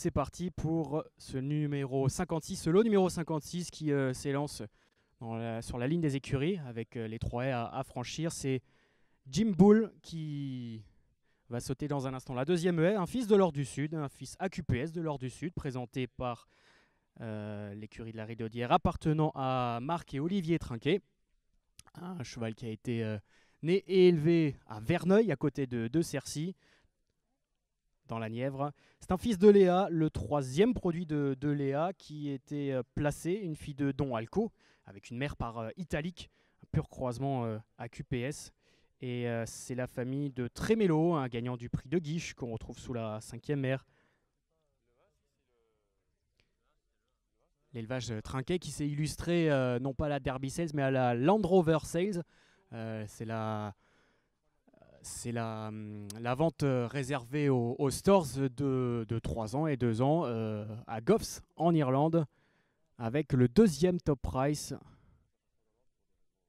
C'est parti pour ce numéro 56, ce lot numéro 56 qui euh, s'élance sur la ligne des écuries avec euh, les trois haies à, franchir. C'est Jim Bull qui va sauter dans un instant la deuxième haie, un fils de l'Ordre du Sud, un fils AQPS de l'Ordre du Sud, présenté par euh, l'écurie de la Ridaudière appartenant à Marc et Olivier Trinquet. Un cheval qui a été né et élevé à Verneuil, à côté de, de Cercy dans la Nièvre. C'est un fils de Léa, le troisième produit de, Léa, qui était euh, placé, une fille de Don Alco, avec une mère par euh, Italique, un pur croisement euh, à QPS. Et c'est la famille de trémello, un gagnant du prix de Guiche, qu'on retrouve sous la cinquième mère. L'élevage trinquet qui s'est illustré non pas à la Derby Sales mais à la Land Rover Sales. c'est la c'est la, vente euh, réservée aux, stores de, 3 ans et 2 ans euh, à Goffs en Irlande avec le deuxième top price